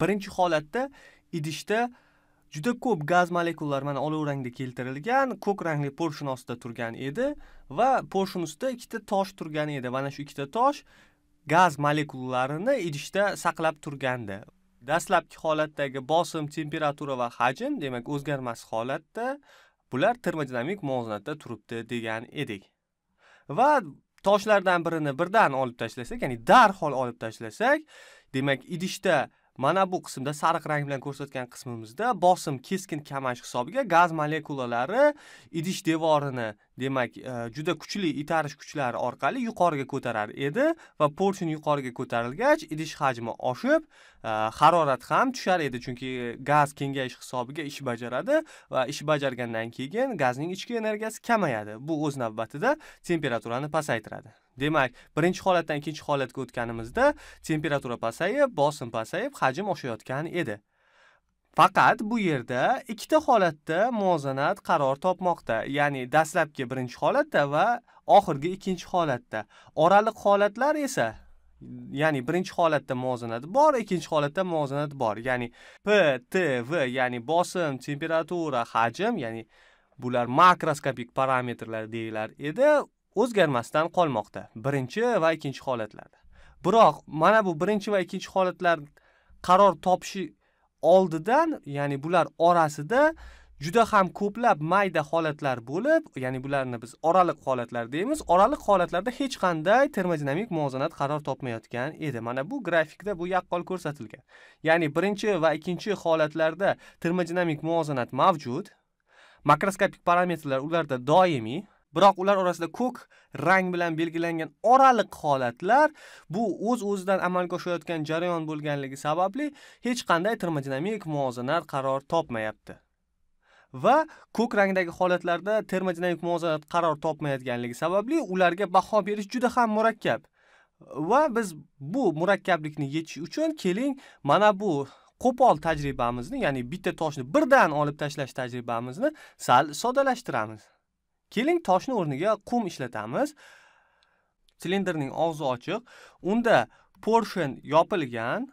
Birinchi holatda idishda juda ko'p gaz molekulalari mana olov rangda keltirilgan ko'k rangli porshun ostida turgan edi va porshun ustida ikkita tosh turgan edi mana shu ikkita tosh gaz molekulalarini idishda saqlab turgandi dastlabki holatdagi bosim temperatura va hajm demak o'zgarmas holatda bular termodinamik muvozanatda turibdi degan edik va toshlardan birini birdan olib tashlasak ya'ni darhol olib tashlasak demak idishda mana bu qismda sariq rang bilan ko'rsatgan qismimizda bosim keskin kamayish hisobiga gaz molekulalari idish devorini demak e, juda kuchli itarish kuchlari orqali yuqoriga ko'tarar edi va porchin yuqoriga ko'tarilgach idish hajmi oshib e, harorat ham tushar edi chunki gaz kengayish hisobiga ish bajaradi va ish bajargandan keyin gazning ichki energiyasi kamayadi bu o'z navbatida temperaturani pasaytiradi Demak, birinchi holatdan ikkinchi holatga o'tganimizda temperatura pasayib, bosim pasayib, hajm oshayotgan edi. Faqat bu yerda ikkita holatda muvozanat qaror topmoqda. Ya'ni dastlabki birinchi holatda va oxirgi ikkinchi holatda. Oraliq holatlar esa ya'ni birinchi holatda muvozanat bor, ikkinchi holatda muvozanat bor. Ya'ni P, T, V, ya'ni bosim, temperatura, hajm, ya'ni bular makroskopik parametrlar deyilar edi. o'zgarmasdan qolmoqda birinchi va ikkinchi holatlarda. Biroq mana bu birinchi va ikkinchi holatlar qaror topishi oldidan, ya'ni bular orasida juda ham ko'plab mayda holatlar bo'lib, ya'ni bularni biz oraliq holatlar deymiz. Oraliq holatlarda hech qanday termodinamik muvozanat qaror topmayotgan edi. Mana bu grafikda bu yaqqol ko'rsatilgan. Ya'ni birinchi va ikkinchi holatlarda termodinamik muvozanat mavjud. Makroskopik parametrlar ularda doimiy, Biroq ular orasida ko'k rang bilan belgilangan oraliq holatlar bu o'z-o'zidan uz amalga oshayotgan jarayon bo'lganligi sababli hech qanday termodinamik muvozanat qaror topmayapti. Va ko'k rangdagi holatlarda termodinamik muvozanat qaror topmayotganligi sababli ularga baho berish juda ham murakkab. Va biz bu murakkablikni yechish uchun keling mana bu qo'pol tajribamizni, ya'ni bitta toshni birdan olib tashlash tajribamizni sal soddalashtiramiz. keling toshni o'rniga qum ishlatamiz silindrning og'zi ochiq unda porshen yopilgan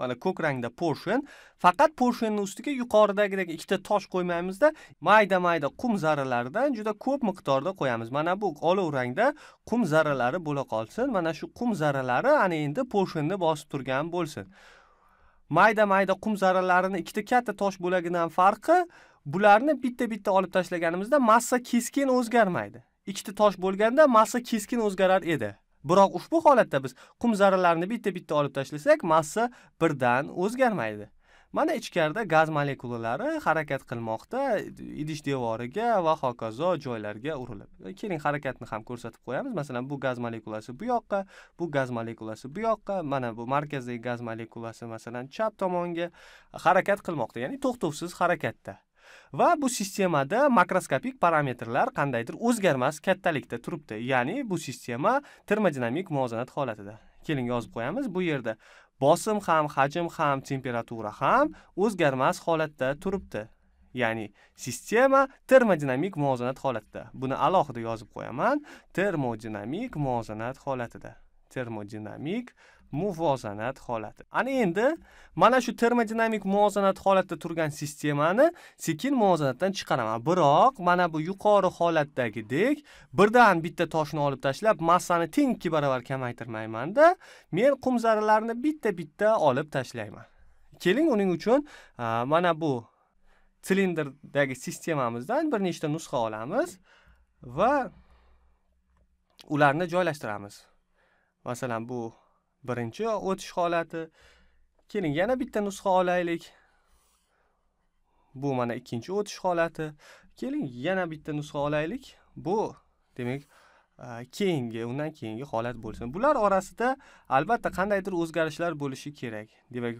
mana ko'k rangda porshen faqat porshenning ustiga yuqoridagidek ikkita tosh qo'ymaymizda mayda mayda qum zarralaridan juda ko'p miqdorda qo'yamiz mana bu olov rangda qum zarralari bo'la qolsin mana shu qum zarralari ana endi porshenni bosib turgan bo'lsin mayda mayda qum zarralarini ikkita katta tosh bo'lagidan farqi bularni bitta bitta olib tashlaganimizda massa keskin o'zgarmaydi. Ikkita tosh bo'lganda massa keskin o'zgarar edi. Biroq ushbu holatda biz qum zarralarini bitta-bitta olib tashlasak, massa birdan o'zgarmaydi. Mana ichkarida gaz molekulalari harakat qilmoqda, idish devoriga va hokazo joylarga urilib. Keling harakatni ham ko'rsatib qo'yamiz. Masalan, bu gaz molekulasi bu yoqqa, bu gaz molekulasi bu yoqqa, mana bu markazdagi gaz molekulasi masalan chap tomonga harakat qilmoqda, ya'ni to'xtovsiz harakatda. va bu sistemada makroskopik parametrlar qandaydir o'zgarmas kattalikda turibdi ya'ni bu sistema termodinamik muvozanat holatida keling yozib qo'yamiz bu yerda bosim ham hajm ham temperatura ham o'zgarmas holatda turibdi ya'ni sistema termodinamik muvozanat holatida buni alohida yozib qo'yaman termodinamik muvozanat holatida termodinamik muvozanat holati ana endi mana shu termodinamik muvozanat holatda turgan sistemani sekin muvozanatdan chiqaraman biroq mana bu yuqori holatdagidek birdan bitta toshni olib tashlab massani teng ikki barobar kamaytirmaymanda men qum zarralarini bitta bitta olib tashlayman keling uning uchun mana bu silindrdagi sistemamizdan bir nechta nusxa olamiz va ularni joylashtiramiz masalan bu birinchi o'tish holati keling yana bitta nusxa olaylik bu mana ikkinchi o'tish holati keling yana bitta nusxa olaylik bu demak keyingi undan keyingi holat bo'lsin bular orasida albatta qandaydir o'zgarishlar bo'lishi kerak demak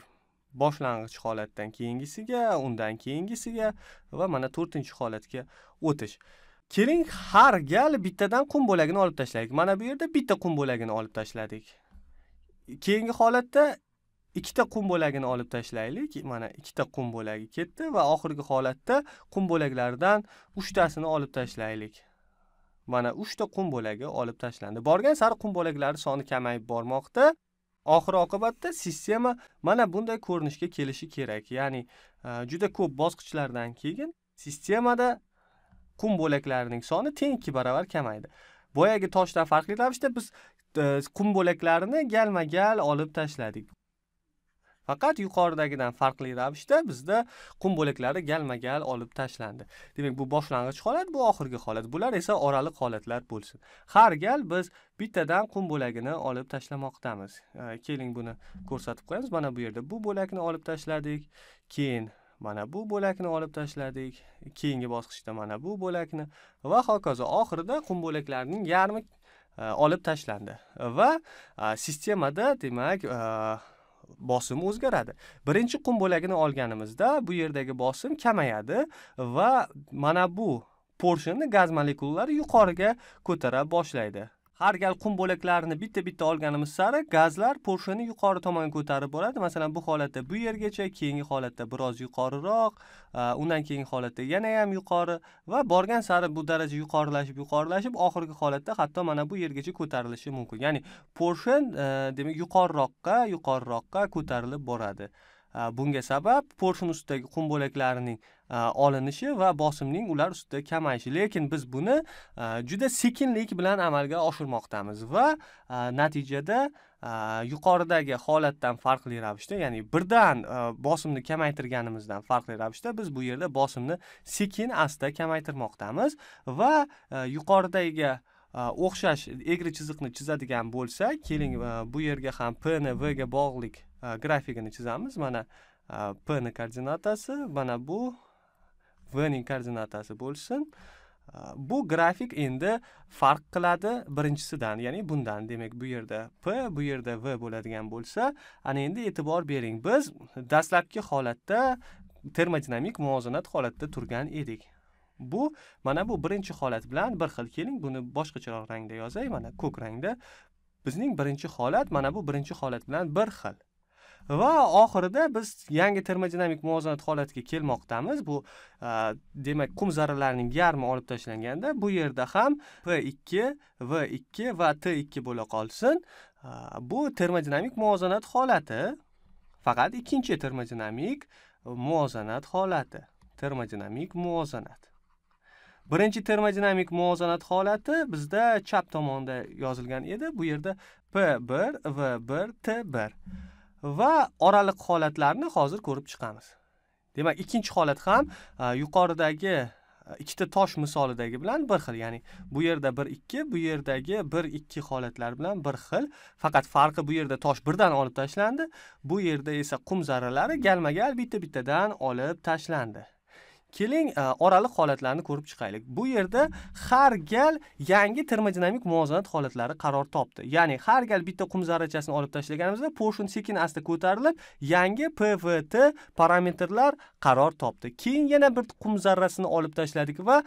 boshlang'ich holatdan keyingisiga undan keyingisiga va mana to'rtinchi holatga o'tish keling har gal bittadan qum bo'lagini olib tashlaylik mana bu yerda bitta qum bo'lagini olib tashladik keyingi holatda ikkita qum bo'lagini olib tashlaylik mana ikkita qum bo'lagi ketdi va oxirgi holatda qum bo'laklaridan uchtasini olib tashlaylik mana uchta qum bo'lagi olib tashlandi borgan sari qum bo'laklari soni kamayib bormoqda oxir oqibatda sistema mana bunday ko'rinishga kelishi kerak ya'ni e, juda ko'p bosqichlardan keyin sistemada qum bo'laklarining soni teng ikki baravar kamaydi boyagi toshdan farqli ravishda biz qum e, bo'laklarini galma gal olib tashladik faqat yuqoridagidan farqli ravishda bizda qum bo'laklari galma gal olib tashlandi demak bu boshlang'ich holat bu oxirgi holat bular esa oraliq holatlar bo'lsin har gal biz bittadan qum bo'lagini olib tashlamoqdamiz e, keling buni ko'rsatib qo'yamiz mana bu yerda bu bo'lakni olib tashladik keyin mana bu bo'lakni olib tashladik keyingi bosqichda mana bu bo'lakni va hokazo oxirida qum bo'laklarning yarmi E, olib tashlandi va e, sistemada demak e, bosim o'zgaradi birinchi qum bo'lagini olganimizda bu yerdagi bosim kamayadi va mana bu porshinni gaz molekulalari yuqoriga ko'tara boshlaydi har gal qum bo'laklarini bitta bitta olganimiz sari gazlar porshani yuqori tomonga ko'tarib boradi masalan bu holatda bu yergacha keyingi holatda biroz yuqoriroq undan keyingi holatda yana ham yuqori va borgan sari bu daraja yuqorilashib yuqorilashib oxirgi holatda hatto mana bu yergacha ko'tarilishi mumkin ya'ni porshen e, demak yuqoriroqqa yuqoriroqqa ko'tarilib boradi Э, bunga sabab porshin ustidagi qum bo'laklarining e, olinishi va bosimning ular ustida kamayishi lekin biz buni e, juda sekinlik bilan amalga oshirmoqdamiz va e, natijada yuqoridagi holatdan farqli ravishda ya'ni birdan bosimni kamaytirganimizdan farqli ravishda biz bu yerda bosimni sekin asta kamaytirmoqdamiz va yuqoridagi Э, o'xshash egri chiziqni chizadigan bo'lsak keling bu yerga ham p ni v ga bog'liq e, grafigini chizamiz mana e, p ni koordinatasi mana bu v ning koordinatasi bo'lsin e, bu grafik endi farq qiladi birinchisidan ya'ni bundan demak bu yerda p bu yerda v bo'ladigan bo'lsa ana endi e'tibor bering biz dastlabki holatda termodinamik muvozanat holatda turgan edik bu mana bu birinchi holat bilan bir xil keling buni boshqacharoq rangda yozay mana ko'k rangda bizning birinchi holat mana bu birinchi holat bilan bir xil va oxirida biz yangi termodinamik muvozanat holatiga kelmoqdamiz bu a, demak qum zarralarining yarmi olib tashlanganda bu yerda ham p2 v2 va t2 bo'la qolsin bu termodinamik muvozanat holati faqat ikkinchi termodinamik muvozanat holati termodinamik muvozanat birinchi termodinamik muvozanat holati bizda chap tomonda yozilgan edi bu yerda p1 v1 t1 va oraliq holatlarni hozir ko'rib chiqamiz demak ikkinchi holat ham e, yuqoridagi e, ikkita tosh misolidagi bilan bir xil ya'ni bu yerda bir ikki bu yerdagi bir ikki holatlar bilan bir xil faqat farqi bu yerda tosh birdan olib tashlandi bu yerda esa qum zarralari galma gal bitta bittadan olib tashlandi keling e, oraliq holatlarni ko'rib chiqaylik bu yerda har gal yangi termodinamik muvozanat holatlari qaror topdi ya'ni har gal bitta qum zarrachasini olib tashlaganimizda poshin sekin asta ko'tarilib yangi pvt parametrlar qaror topdi keyin yana bir qum zarrasini olib tashladik va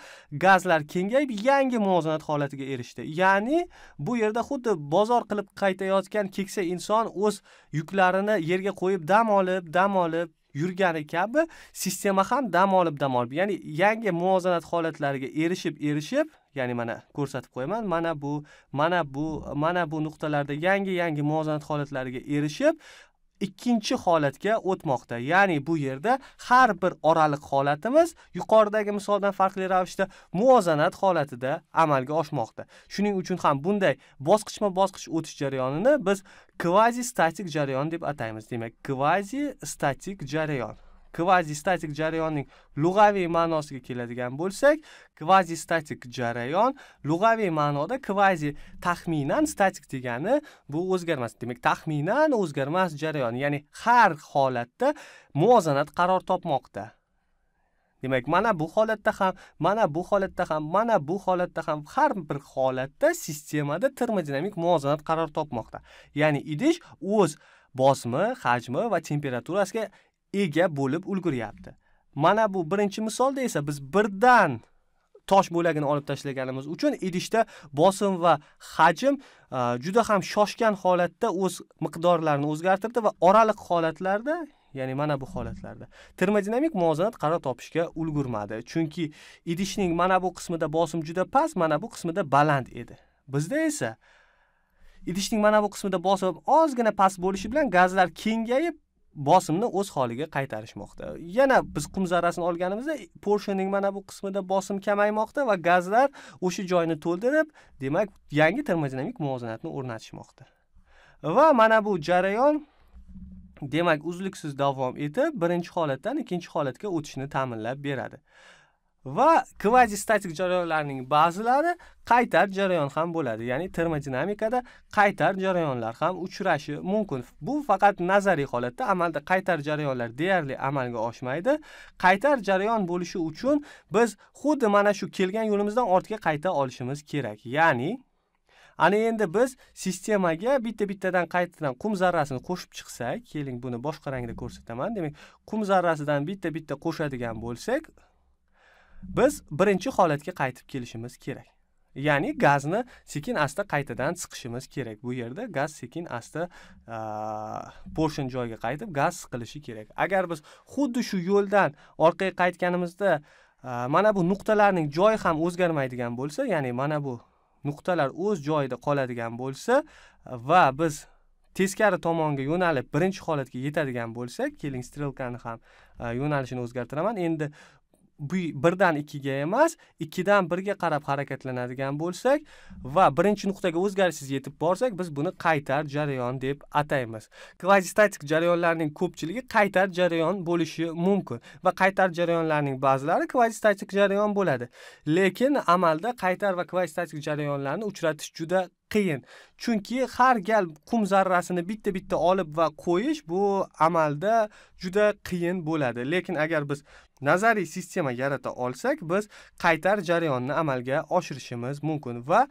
gazlar kengayib yangi muvozanat holatiga erishdi ya'ni bu yerda xuddi bozor qilib qaytayotgan keksa inson o'z yuklarini yerga qo'yib dam olib dam olib yurgani kabi sistema ham dam olib dam olib ya'ni yangi muvozanat holatlariga erishib erishib ya'ni mana ko'rsatib qo'yaman mana bu mana bu mana bu nuqtalarda yangi yangi muvozanat holatlariga erishib ikkinchi holatga o'tmoqda ya'ni bu yerda har bir oraliq holatimiz yuqoridagi misoldan farqli ravishda muvozanat holatida amalga oshmoqda shuning uchun ham bunday bosqichma bosqich o'tish jarayonini biz kvazi statik jarayon deb ataymiz demak kvazi statik jarayon kvazistatik jarayonning lug'aviy ma'nosiga keladigan bo'lsak kvazistatik jarayon lug'aviy ma'noda kvazi taxminan statik degani bu o'zgarmas demak taxminan o'zgarmas jarayon ya'ni har holatda muvozanat qaror topmoqda demak mana bu holatda ham mana bu holatda ham mana bu holatda ham har bir holatda sistemada termodinamik muvozanat qaror topmoqda ya'ni idish o'z bosmi hajmi va temperaturasiga ega bo'lib ulguryapti. Mana bu birinchi misolda esa biz birdan tosh bo'lagini olib tashlaganimiz uchun idishda bosim va hajm e, juda ham shoshgan holatda o'z miqdorlarini o'zgartirdi va oraliq holatlarda ya'ni mana bu holatlarda termodinamik muvozanat qaror topishga ulgurmadi chunki idishning mana bu qismida bosim juda past mana bu qismida baland edi bizda esa idishning mana bu qismida bosim ozgina past bo'lishi bilan gazlar kengayib bosimni o'z holiga qaytarishmoqda yana biz qum zarrasini olganimizda porshening mana bu qismida bosim kamaymoqda va gazlar o'sha joyni to'ldirib demak yangi termodinamik muvozanatni o'rnatishmoqda va mana bu jarayon demak uzluksiz davom etib birinchi holatdan ikkinchi holatga o'tishni ta'minlab beradi va kvazistatik jarayonlarning ba'zilari qaytar jarayon ham bo'ladi ya'ni termodinamikada qaytar jarayonlar ham uchrashi mumkin bu faqat nazariy holatda amalda qaytar jarayonlar deyarli amalga oshmaydi qaytar jarayon bo'lishi uchun biz xuddi mana shu kelgan yo'limizdan ortga qayta olishimiz kerak ya'ni ana endi biz sistemaga bitta bittadan qaytadan qum zarrasini qo'shib chiqsak keling buni boshqa rangda ko'rsataman demak qum zarrasidan bitta bitta qo'shadigan bo'lsak biz birinchi holatga qaytib kelishimiz kerak ya'ni gazni sekin asta qaytadan siqishimiz kerak bu yerda gaz sekin asta po'shin joyiga qaytib gaz siqilishi kerak agar biz xuddi shu yo'ldan orqaga qaytganimizda mana bu nuqtalarning joyi ham o'zgarmaydigan bo'lsa ya'ni mana bu nuqtalar o'z joyida qoladigan bo'lsa va biz teskari tomonga yo'nalib birinchi holatga yetadigan bo'lsak keling strelkani ham yo'nalishini o'zgartiraman endi birdan ikkiga emas ikkidan birga qarab harakatlanadigan bo'lsak va birinchi nuqtaga o'zgarishsiz yetib borsak biz buni qaytar jarayon deb ataymiz kvazistatik jarayonlarning ko'pchiligi qaytar jarayon bo'lishi mumkin va qaytar jarayonlarning ba'zilari kvazistatik jarayon bo'ladi lekin amalda qaytar va kvazistatik jarayonlarni uchratish juda qiyin chunki har gal qum zarrasini bitta bitta olib va qo'yish bu amalda juda qiyin bo'ladi lekin agar biz nazariy sistema yarata olsak biz qaytar jarayonni amalga oshirishimiz mumkin va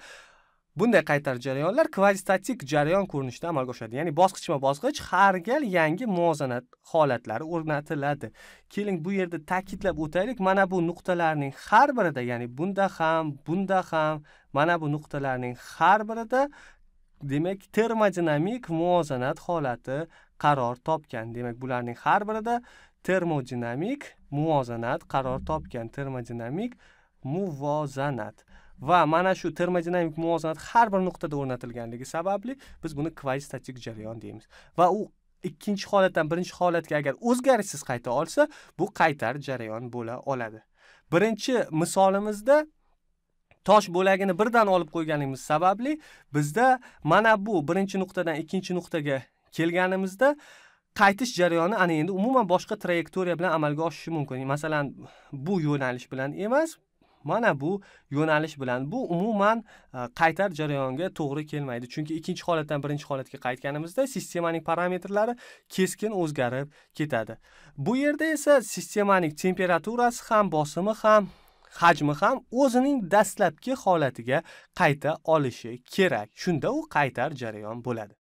bunday qaytar jarayonlar kvazistatik jarayon ko'rinishida amalga oshadi ya'ni bosqichma bosqich har gal yangi muvozanat holatlari o'rnatiladi keling bu yerda ta'kidlab o'taylik mana bu nuqtalarning har birida ya'ni bunda ham bunda ham mana bu nuqtalarning har birida demak termodinamik muvozanat holati qaror topgan demak bularning har birida termodinamik muvozanat qaror topgan termodinamik muvozanat va mana shu termodinamik muvozanat har bir nuqtada o'rnatilganligi sababli biz buni kvazistatik jarayon deymiz va u ikkinchi holatdan birinchi holatga agar o'zgarishsiz qayta olsa bu qaytar jarayon bo'la oladi birinchi misolimizda tosh bo'lagini birdan olib qo'yganligimiz sababli bizda mana bu birinchi nuqtadan ikkinchi nuqtaga kelganimizda qaytish jarayoni ana endi umuman boshqa trayektoriya bilan amalga oshishi mumkin masalan bu yo'nalish bilan emas mana bu yo'nalish bilan bu umuman e, qaytar jarayonga to'g'ri kelmaydi chunki ikkinchi holatdan birinchi holatga qaytganimizda sistemaning parametrlari keskin o'zgarib ketadi bu yerda esa sistemaning temperaturasi ham bosimi ham hajmi ham o'zining dastlabki holatiga qayta olishi kerak shunda u qaytar jarayon bo'ladi